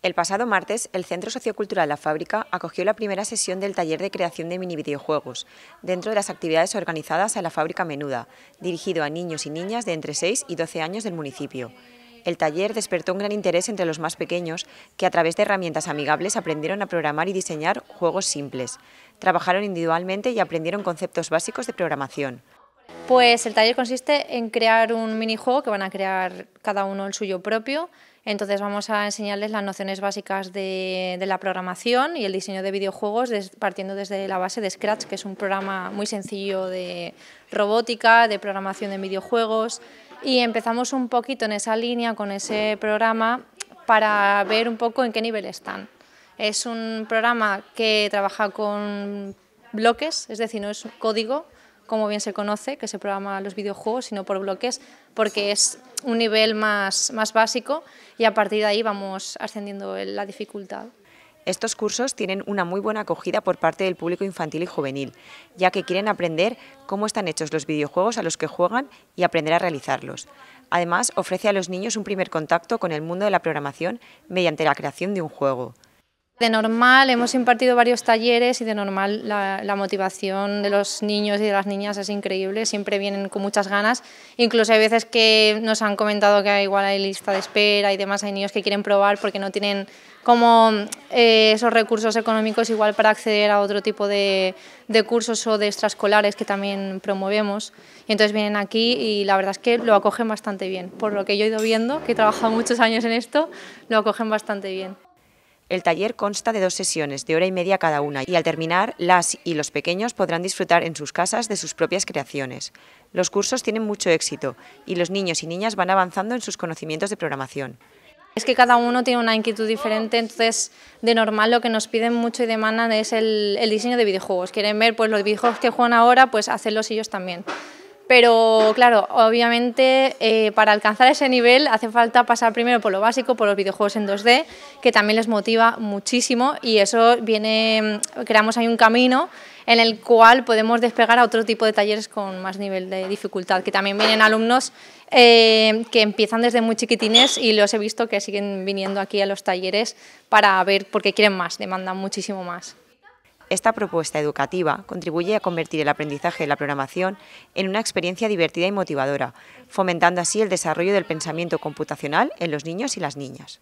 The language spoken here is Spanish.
El pasado martes, el Centro Sociocultural La Fábrica acogió la primera sesión del taller de creación de mini videojuegos, dentro de las actividades organizadas en La Fábrica Menuda, dirigido a niños y niñas de entre 6 y 12 años del municipio. El taller despertó un gran interés entre los más pequeños, que a través de herramientas amigables aprendieron a programar y diseñar juegos simples. Trabajaron individualmente y aprendieron conceptos básicos de programación. Pues el taller consiste en crear un minijuego que van a crear cada uno el suyo propio. Entonces vamos a enseñarles las nociones básicas de, la programación y el diseño de videojuegos partiendo desde la base de Scratch, que es un programa muy sencillo de robótica, de programación de videojuegos. Y empezamos un poquito en esa línea con ese programa para ver un poco en qué nivel están. Es un programa que trabaja con bloques, es decir, no es código, como bien se conoce, que se programa los videojuegos, sino por bloques, porque es un nivel más, más básico y a partir de ahí vamos ascendiendo la dificultad. Estos cursos tienen una muy buena acogida por parte del público infantil y juvenil, ya que quieren aprender cómo están hechos los videojuegos a los que juegan y aprender a realizarlos. Además, ofrece a los niños un primer contacto con el mundo de la programación mediante la creación de un juego. De normal hemos impartido varios talleres y de normal la, motivación de los niños y de las niñas es increíble, siempre vienen con muchas ganas, incluso hay veces que nos han comentado que igual hay lista de espera y demás, hay niños que quieren probar porque no tienen como eh, esos recursos económicos igual para acceder a otro tipo de, cursos o de extraescolares que también promovemos, y entonces vienen aquí y la verdad es que lo acogen bastante bien, por lo que yo he ido viendo, que he trabajado muchos años en esto, lo acogen bastante bien. El taller consta de dos sesiones de hora y media cada una y al terminar las y los pequeños podrán disfrutar en sus casas de sus propias creaciones. Los cursos tienen mucho éxito y los niños y niñas van avanzando en sus conocimientos de programación. Es que cada uno tiene una inquietud diferente, entonces de normal lo que nos piden mucho y demandan es el, diseño de videojuegos. Quieren ver pues los videojuegos que juegan ahora, pues hacerlos ellos también. Pero claro, obviamente eh, para alcanzar ese nivel hace falta pasar primero por lo básico, por los videojuegos en 2D, que también les motiva muchísimo y eso viene, mm, creamos ahí un camino en el cual podemos despegar a otro tipo de talleres con más nivel de dificultad, que también vienen alumnos eh, que empiezan desde muy chiquitines y los he visto que siguen viniendo aquí a los talleres para ver, porque quieren más, demandan muchísimo más. Esta propuesta educativa contribuye a convertir el aprendizaje de la programación en una experiencia divertida y motivadora, fomentando así el desarrollo del pensamiento computacional en los niños y las niñas.